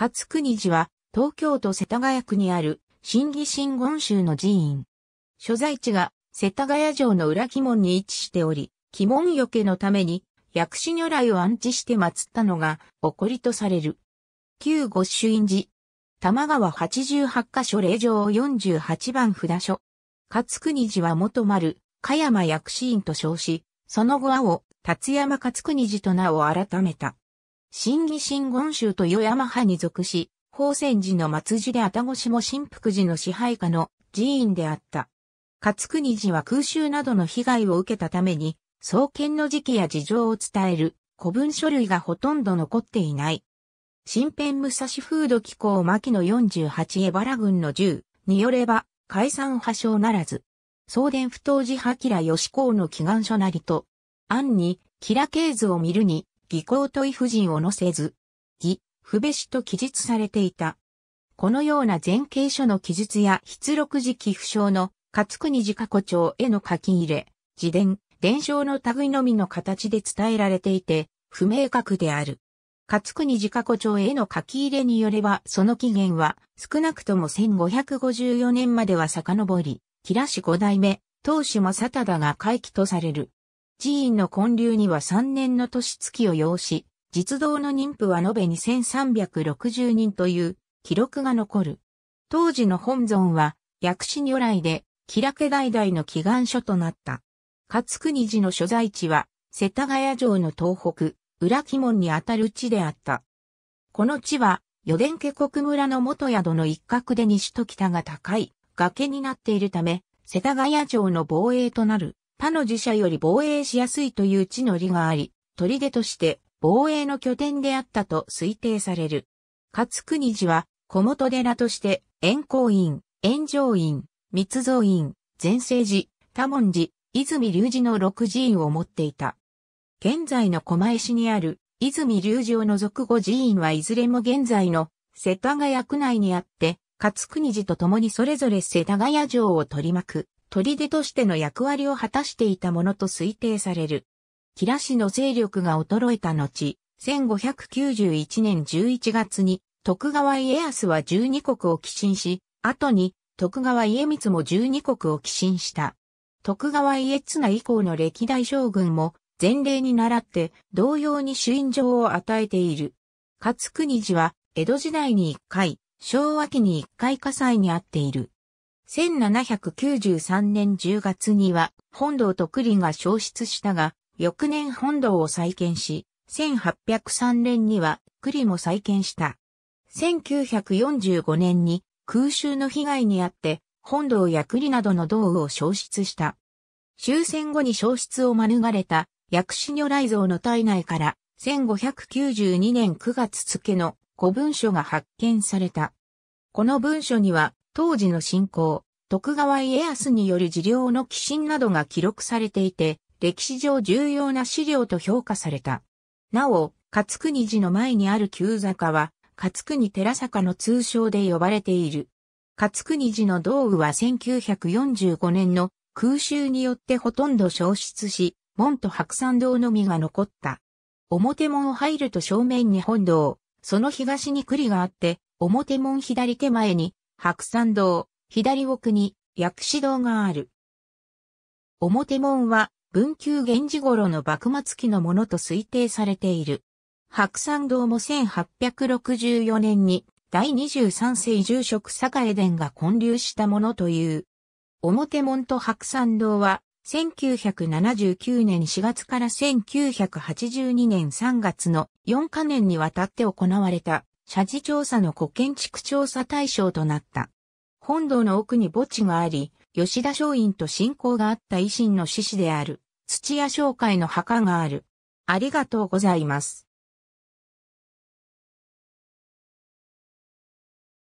勝国寺は、東京都世田谷区にある、新義新言宗の寺院。所在地が、世田谷城の裏鬼門に位置しており、鬼門よけのために、薬師如来を安置して祀ったのが、誇りとされる。旧御朱印寺。玉川八十八箇所霊場四十八番札所。勝国寺は元丸、加山薬師院と称し、その後青、達山勝国寺と名を改めた。新義新言宗と与山派に属し、宝泉寺の末寺で愛宕寺も新福寺の支配下の寺院であった。勝国寺は空襲などの被害を受けたために、創建の時期や事情を伝える古文書類がほとんど残っていない。新編武蔵風土機構牧野48エバラ軍の銃によれば、解散破傷ならず、送伝不当寺派吉良義公の祈願書なりと、暗に、吉良系図を見るに、技巧と異夫人を乗せず、義、不べしと記述されていた。このような前景書の記述や筆録時期不詳の、勝国寺家古帳への書き入れ、自伝、伝承の類のみの形で伝えられていて、不明確である。勝国寺家古帳への書き入れによれば、その起源は、少なくとも1554年までは遡り、吉良氏五代目、当主正忠が回帰とされる。寺院の建立には3年の年月を要し、実動の妊婦は延べ2360人という記録が残る。当時の本尊は薬師如来で、キラケ代々の祈願書となった。勝国寺の所在地は、世田谷城の東北、裏鬼門にあたる地であった。この地は、四伝家国村の元宿の一角で西と北が高い崖になっているため、世田谷城の防衛となる。他の自社より防衛しやすいという地の利があり、砦として防衛の拠点であったと推定される。勝国寺は、小本寺として、円光院、円上院、密造院、前世寺、多文寺、泉隆寺の6寺院を持っていた。現在の狛江市にある、泉隆寺を除く5寺院はいずれも現在の世田谷区内にあって、勝国寺と共にそれぞれ世田谷城を取り巻く砦としての役割を果たしていたものと推定される。キラ氏の勢力が衰えた後、1591年11月に徳川家康は12国を寄進し、後に徳川家光も12国を寄進した。徳川家綱以降の歴代将軍も前例に倣って同様に主因状を与えている。勝国寺は江戸時代に1回、昭和期に1回火災にあっている。1793年10月には本堂と栗が消失したが、翌年本堂を再建し、1803年には栗も再建した。1945年に空襲の被害にあって、本堂や栗などの道具を消失した。終戦後に消失を免れた薬師如来像の体内から1592年9月付の古文書が発見された。この文書には当時の信仰、徳川家康による治療の寄進などが記録されていて、歴史上重要な資料と評価された。なお、勝国寺の前にある旧坂は、勝国寺坂の通称で呼ばれている。勝国寺の道具は1945年の空襲によってほとんど消失し、門と白山堂のみが残った。表門を入ると正面に本堂、その東に栗があって、表門左手前に白山堂、左奥に薬師堂がある。表門は文久源氏頃の幕末期のものと推定されている。白山堂も1864年に第23世住職栄殿が建立したものという。表門と白山堂は1979年4月から1982年3月の4カ年にわたって行われた社寺調査の古建築調査対象となった。本堂の奥に墓地があり、吉田松陰と信仰があった維新の志士である、土屋商会の墓がある。ありがとうございます。